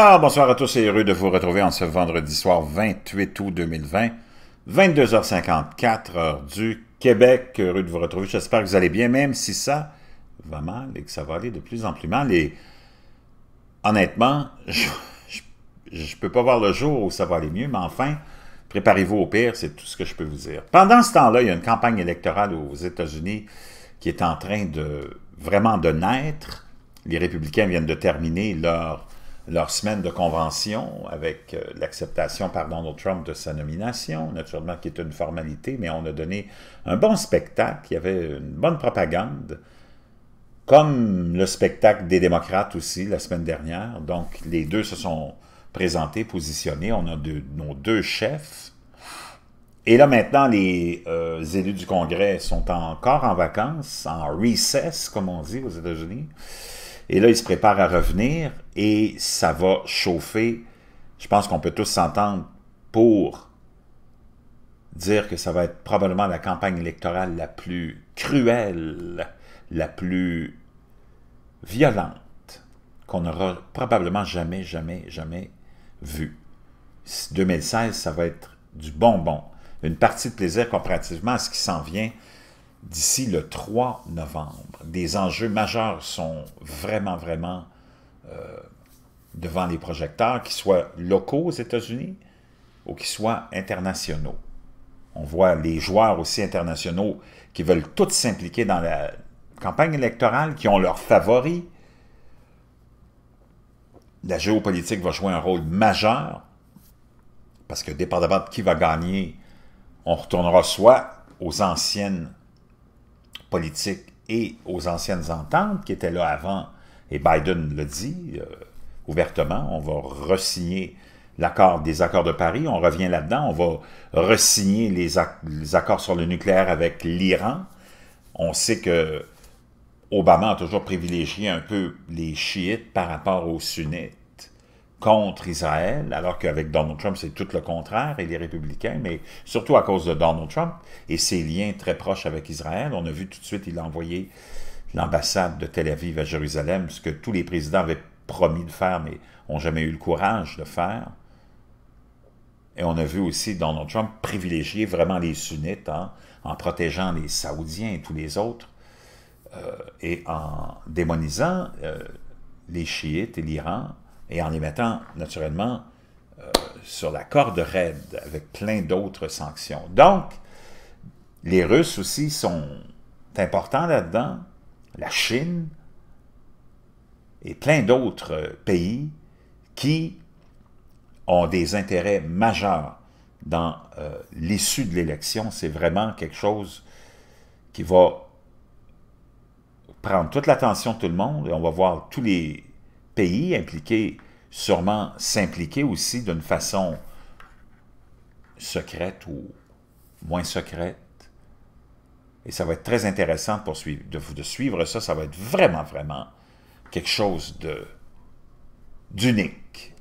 Alors, bonsoir à tous et heureux de vous retrouver en ce vendredi soir 28 août 2020, 22h54, heure du Québec. Heureux de vous retrouver. J'espère que vous allez bien, même si ça va mal et que ça va aller de plus en plus mal. Et honnêtement, je ne peux pas voir le jour où ça va aller mieux, mais enfin, préparez-vous au pire, c'est tout ce que je peux vous dire. Pendant ce temps-là, il y a une campagne électorale aux États-Unis qui est en train de vraiment de naître. Les républicains viennent de terminer leur leur semaine de convention avec euh, l'acceptation par Donald Trump de sa nomination, naturellement qui est une formalité, mais on a donné un bon spectacle, il y avait une bonne propagande, comme le spectacle des démocrates aussi la semaine dernière. Donc les deux se sont présentés, positionnés, on a de, nos deux chefs. Et là maintenant, les euh, élus du Congrès sont encore en vacances, en recess, comme on dit aux États-Unis. Et là, il se prépare à revenir et ça va chauffer. Je pense qu'on peut tous s'entendre pour dire que ça va être probablement la campagne électorale la plus cruelle, la plus violente qu'on aura probablement jamais, jamais, jamais vue. 2016, ça va être du bonbon. Une partie de plaisir comparativement à ce qui s'en vient d'ici le 3 novembre. Des enjeux majeurs sont vraiment, vraiment euh, devant les projecteurs, qu'ils soient locaux aux États-Unis ou qu'ils soient internationaux. On voit les joueurs aussi internationaux qui veulent tous s'impliquer dans la campagne électorale, qui ont leurs favoris. La géopolitique va jouer un rôle majeur parce que dépendamment de qui va gagner, on retournera soit aux anciennes politique et aux anciennes ententes qui étaient là avant, et Biden le dit euh, ouvertement, on va resigner l'accord des accords de Paris, on revient là-dedans, on va resigner les accords sur le nucléaire avec l'Iran. On sait que Obama a toujours privilégié un peu les chiites par rapport aux sunnites contre Israël, alors qu'avec Donald Trump, c'est tout le contraire, et les républicains, mais surtout à cause de Donald Trump et ses liens très proches avec Israël. On a vu tout de suite, il a envoyé l'ambassade de Tel Aviv à Jérusalem, ce que tous les présidents avaient promis de faire, mais n'ont jamais eu le courage de faire. Et on a vu aussi Donald Trump privilégier vraiment les sunnites hein, en protégeant les Saoudiens et tous les autres, euh, et en démonisant euh, les chiites et l'Iran, et en les mettant naturellement euh, sur la corde raide avec plein d'autres sanctions. Donc, les Russes aussi sont importants là-dedans, la Chine et plein d'autres euh, pays qui ont des intérêts majeurs dans euh, l'issue de l'élection. C'est vraiment quelque chose qui va prendre toute l'attention de tout le monde et on va voir tous les pays impliqué, sûrement s'impliquer aussi d'une façon secrète ou moins secrète. Et ça va être très intéressant pour suivre, de, de, suivre ça. Ça va être vraiment, vraiment quelque chose de d'unique.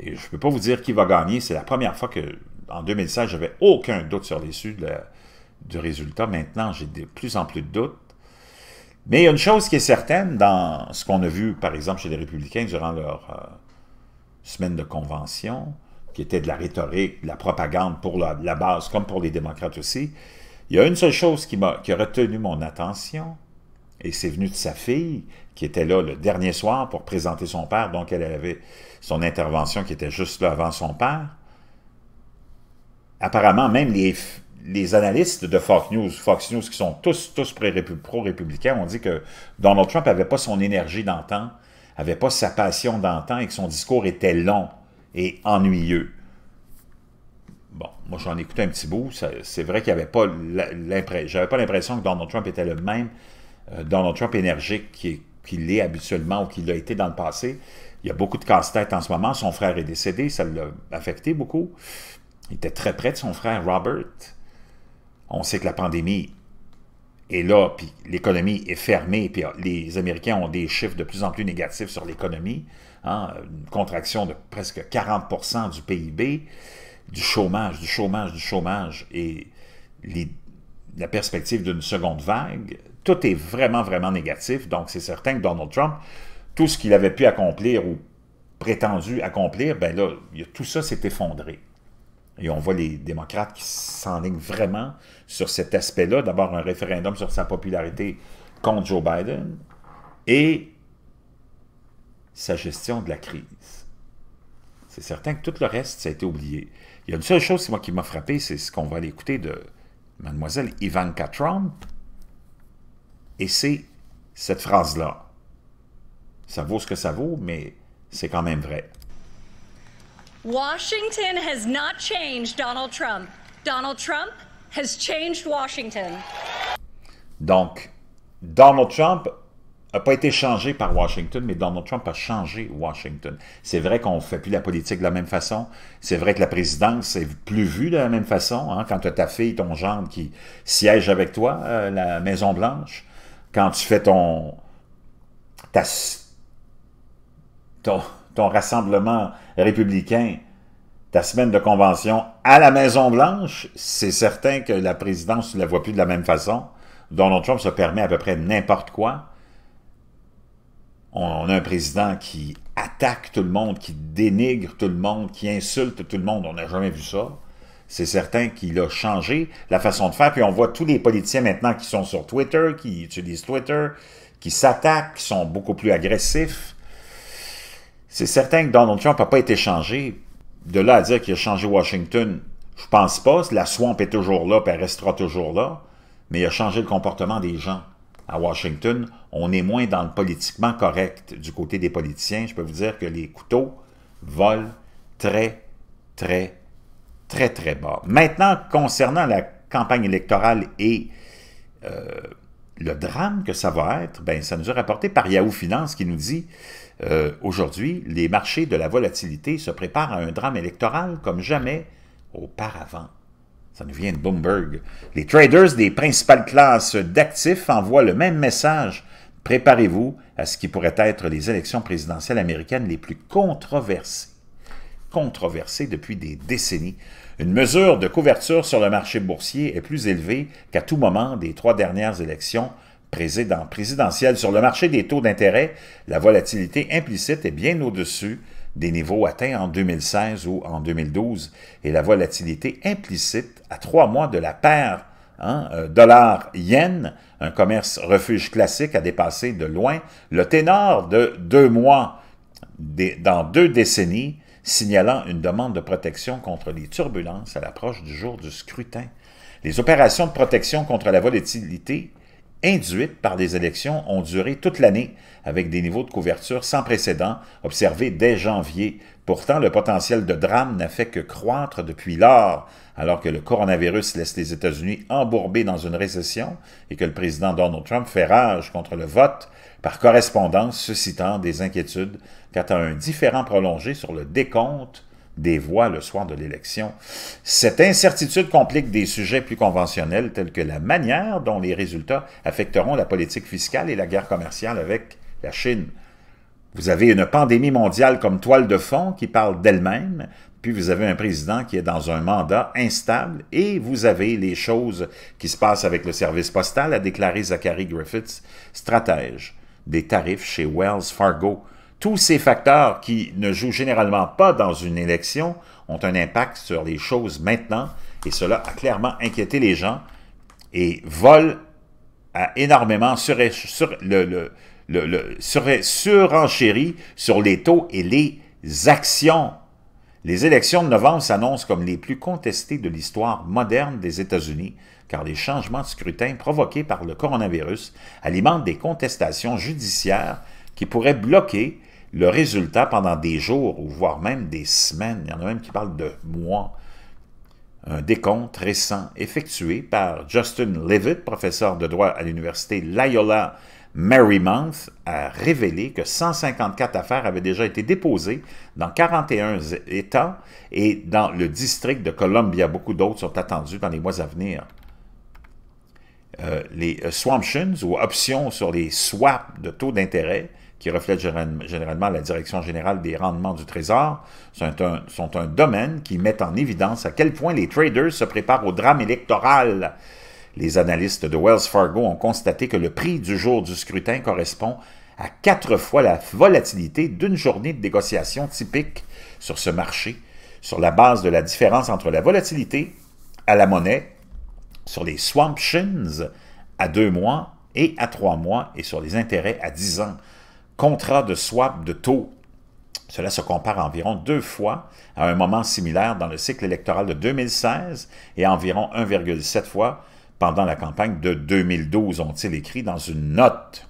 Et je ne peux pas vous dire qui va gagner. C'est la première fois que, en je j'avais aucun doute sur l'issue du résultat. Maintenant, j'ai de plus en plus de doutes. Mais il y a une chose qui est certaine dans ce qu'on a vu, par exemple, chez les républicains durant leur euh, semaine de convention, qui était de la rhétorique, de la propagande pour la, base, comme pour les démocrates aussi. Il y a une seule chose qui, a, retenu mon attention, et c'est venu de sa fille, qui était là le dernier soir pour présenter son père, donc elle avait son intervention qui était juste là avant son père. Apparemment, même les, les analystes de Fox News, Fox News qui sont tous, tous pro-républicains, ont dit que Donald Trump n'avait pas son énergie d'antan, n'avait pas sa passion d'antan et que son discours était long et ennuyeux. Bon, moi j'en ai écouté un petit bout, c'est vrai qu'il n'y avait pas l'impression, j'avais pas l'impression que Donald Trump était le même euh, Donald Trump énergique qu'il qui l'est habituellement ou qu'il l'a été dans le passé. Il y a beaucoup de casse-tête en ce moment, son frère est décédé, ça l'a affecté beaucoup. Il était très près de son frère Robert on sait que la pandémie est là, puis l'économie est fermée, puis les Américains ont des chiffres de plus en plus négatifs sur l'économie, hein, une contraction de presque 40 du PIB, du chômage, du chômage, du chômage, et la perspective d'une seconde vague, tout est vraiment, vraiment négatif. Donc, c'est certain que Donald Trump, tout ce qu'il avait pu accomplir ou prétendu accomplir, ben là, tout ça s'est effondré. Et on voit les démocrates qui s'enlignent vraiment sur cet aspect-là. D'abord, un référendum sur sa popularité contre Joe Biden et sa gestion de la crise. C'est certain que tout le reste, ça a été oublié. Il y a une seule chose moi, qui m'a frappé, c'est ce qu'on va l'écouter de mademoiselle Ivanka Trump. Et c'est cette phrase-là. Ça vaut ce que ça vaut, mais c'est quand même vrai. Washington has not changed Donald Trump. Donald Trump has changed Washington. Donc, Donald Trump n'a pas été changé par Washington, mais Donald Trump a changé Washington. C'est vrai qu'on ne fait plus la politique de la même façon. C'est vrai que la présidence n'est plus vue de la même façon. Hein. quand tu as ta fille, ton gendre qui siège avec toi, euh, la Maison-Blanche, quand tu fais ton... Ta, ton ton rassemblement républicain, ta semaine de convention à la Maison-Blanche, c'est certain que la présidence ne la voit plus de la même façon. Donald Trump se permet à peu près n'importe quoi. On a un président qui attaque tout le monde, qui dénigre tout le monde, qui insulte tout le monde. On n'a jamais vu ça. C'est certain qu'il a changé la façon de faire. Puis on voit tous les politiciens maintenant qui sont sur Twitter, qui utilisent Twitter, qui s'attaquent, qui sont beaucoup plus agressifs. C'est certain que Donald Trump n'a pas été changé. De là à dire qu'il a changé Washington, je pense pas. La swamp est toujours là, puis elle restera toujours là. Mais il a changé le comportement des gens. À Washington, on est moins dans le politiquement correct du côté des politiciens. Je peux vous dire que les couteaux volent très, très, très, très bas. Maintenant, concernant la campagne électorale et euh, le drame que ça va être, ben, ça nous est rapporté par Yahoo Finance qui nous dit euh, aujourd'hui, les marchés de la volatilité se préparent à un drame électoral comme jamais auparavant. Ça nous vient de Bloomberg. Les traders des principales classes d'actifs envoient le même message. Préparez-vous à ce qui pourrait être les élections présidentielles américaines les plus controversées. Controversées depuis des décennies. Une mesure de couverture sur le marché boursier est plus élevée qu'à tout moment des trois dernières élections président présidentielle sur le marché des taux d'intérêt, la volatilité implicite est bien au-dessus des niveaux atteints en 2016 ou en 2012 et la volatilité implicite à trois mois de la paire hein, euh, dollar-yen, un commerce refuge classique, a dépassé de loin le ténor de deux mois dans deux décennies, signalant une demande de protection contre les turbulences à l'approche du jour du scrutin. Les opérations de protection contre la volatilité induites par des élections ont duré toute l'année, avec des niveaux de couverture sans précédent observés dès janvier. Pourtant, le potentiel de drame n'a fait que croître depuis lors, alors que le coronavirus laisse les États-Unis embourbés dans une récession et que le président Donald Trump fait rage contre le vote par correspondance suscitant des inquiétudes quant à un différent prolongé sur le décompte des voix le soir de l'élection. Cette incertitude complique des sujets plus conventionnels tels que la manière dont les résultats affecteront la politique fiscale et la guerre commerciale avec la Chine. Vous avez une pandémie mondiale comme toile de fond qui parle d'elle-même, puis vous avez un président qui est dans un mandat instable et vous avez les choses qui se passent avec le service postal, a déclaré Zachary Griffiths, stratège des tarifs chez Wells Fargo tous ces facteurs qui ne jouent généralement pas dans une élection ont un impact sur les choses maintenant et cela a clairement inquiété les gens et vole a énormément sur, sur le, le, le, surenchéri sur les taux et les actions. Les élections de novembre s'annoncent comme les plus contestées de l'histoire moderne des États-Unis, car les changements de scrutin provoqués par le coronavirus alimentent des contestations judiciaires qui pourraient bloquer le résultat pendant des jours, ou voire même des semaines, il y en a même qui parlent de mois, un décompte récent effectué par Justin Levitt, professeur de droit à l'université Loyola Marymount, a révélé que 154 affaires avaient déjà été déposées dans 41 États et dans le district de Columbia. Beaucoup d'autres sont attendues dans les mois à venir. Euh, les euh, swamptions ou options sur les swaps de taux d'intérêt qui reflètent généralement la Direction générale des rendements du Trésor, sont un, domaine qui met en évidence à quel point les traders se préparent au drame électoral. Les analystes de Wells Fargo ont constaté que le prix du jour du scrutin correspond à quatre fois la volatilité d'une journée de négociation typique sur ce marché, sur la base de la différence entre la volatilité à la monnaie, sur les swamp shins » à deux mois et à trois mois, et sur les intérêts à dix ans contrat de swap de taux. Cela se compare environ deux fois à un moment similaire dans le cycle électoral de 2016 et environ 1,7 fois pendant la campagne de 2012, ont-ils écrit dans une note.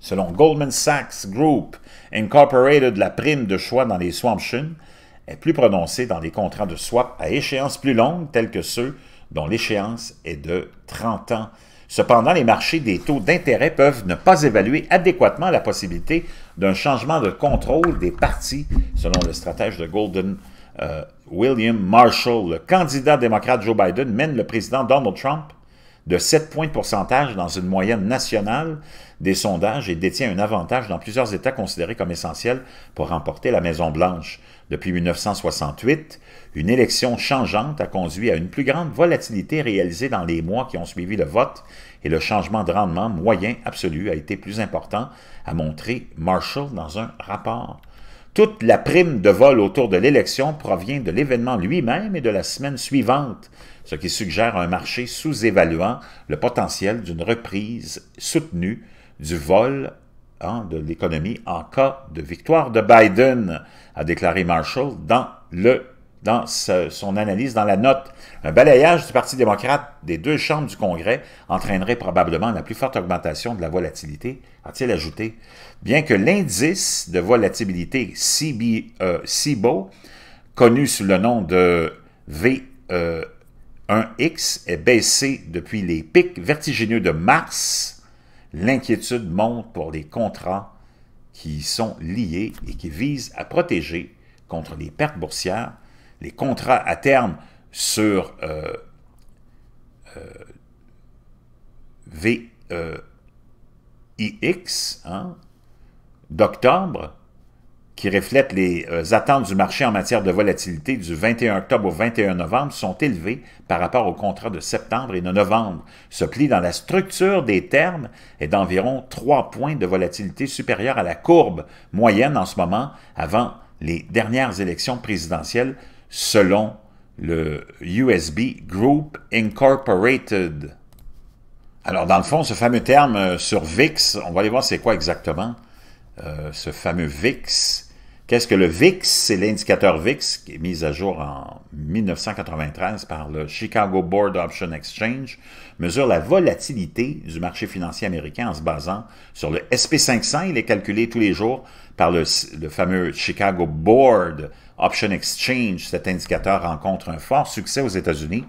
Selon Goldman Sachs Group Incorporated, la prime de choix dans les swaptions est plus prononcée dans les contrats de swap à échéance plus longue, tels que ceux dont l'échéance est de 30 ans. Cependant, les marchés des taux d'intérêt peuvent ne pas évaluer adéquatement la possibilité d'un changement de contrôle des partis, selon le stratège de Golden euh, William Marshall. Le candidat démocrate Joe Biden mène le président Donald Trump de 7 points de pourcentage dans une moyenne nationale des sondages et détient un avantage dans plusieurs États considérés comme essentiels pour remporter la Maison-Blanche. Depuis 1968, une élection changeante a conduit à une plus grande volatilité réalisée dans les mois qui ont suivi le vote et le changement de rendement moyen absolu a été plus important, a montré Marshall dans un rapport. Toute la prime de vol autour de l'élection provient de l'événement lui-même et de la semaine suivante, ce qui suggère un marché sous-évaluant le potentiel d'une reprise soutenue du vol hein, de l'économie en cas de victoire de Biden, a déclaré Marshall dans le dans son analyse dans la note. Un balayage du Parti démocrate des deux chambres du Congrès entraînerait probablement la plus forte augmentation de la volatilité, a-t-il ajouté. Bien que l'indice de volatilité CB, CBO, euh, connu sous le nom de V1X, e est baissé depuis les pics vertigineux de mars, l'inquiétude monte pour les contrats qui y sont liés et qui visent à protéger contre les pertes boursières les contrats à terme sur euh, euh, VIX e hein, d'octobre, qui reflètent les euh, attentes du marché en matière de volatilité du 21 octobre au 21 novembre, sont élevés par rapport aux contrats de septembre et de novembre, Ce pli dans la structure des termes est d'environ trois points de volatilité supérieure à la courbe moyenne en ce moment avant les dernières élections présidentielles selon le USB Group Incorporated. Alors, dans le fond, ce fameux terme euh, sur VIX, on va aller voir c'est quoi exactement, euh, ce fameux VIX. Qu'est-ce que le VIX? C'est l'indicateur VIX qui est mis à jour en 1993 par le Chicago Board Option Exchange, mesure la volatilité du marché financier américain en se basant sur le SP500. Il est calculé tous les jours par le, le fameux Chicago Board Option Exchange, cet indicateur rencontre un fort succès aux États-Unis,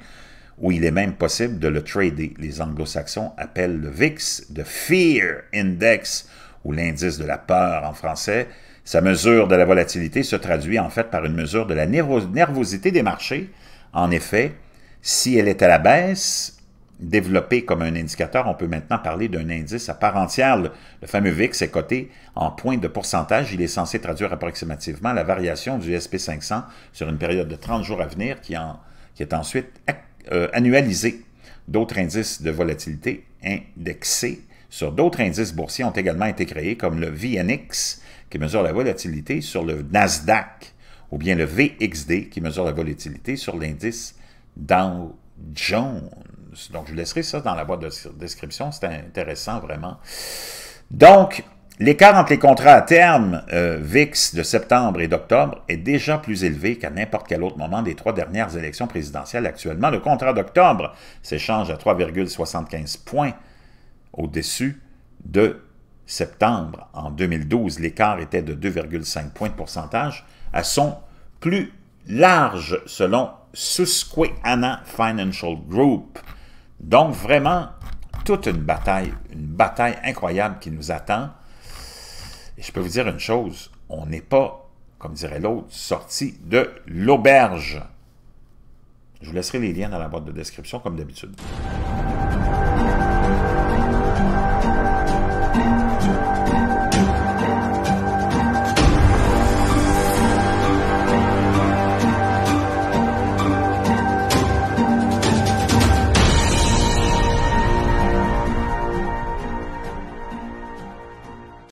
où il est même possible de le trader. Les anglo-saxons appellent le VIX de Fear Index, ou l'indice de la peur en français. Sa mesure de la volatilité se traduit en fait par une mesure de la nervosité des marchés. En effet, si elle est à la baisse, développé comme un indicateur, on peut maintenant parler d'un indice à part entière. Le, fameux VIX est coté en points de pourcentage. Il est censé traduire approximativement la variation du SP500 sur une période de 30 jours à venir qui, en, est ensuite annualisé. Euh, annualisée. D'autres indices de volatilité indexés sur d'autres indices boursiers ont également été créés, comme le VNX, qui mesure la volatilité sur le Nasdaq, ou bien le VXD, qui mesure la volatilité sur l'indice Dow Jones donc je laisserai ça dans la boîte de description, c'est intéressant vraiment. Donc, l'écart entre les contrats à terme euh, VIX de septembre et d'octobre est déjà plus élevé qu'à n'importe quel autre moment des trois dernières élections présidentielles actuellement. Le contrat d'octobre s'échange à 3,75 points au-dessus de septembre. En 2012, l'écart était de 2,5 points de pourcentage à son plus large selon Susquehanna Financial Group. Donc, vraiment, toute une bataille, une bataille incroyable qui nous attend. Et je peux vous dire une chose, on n'est pas, comme dirait l'autre, sorti de l'auberge. Je vous laisserai les liens dans la boîte de description, comme d'habitude.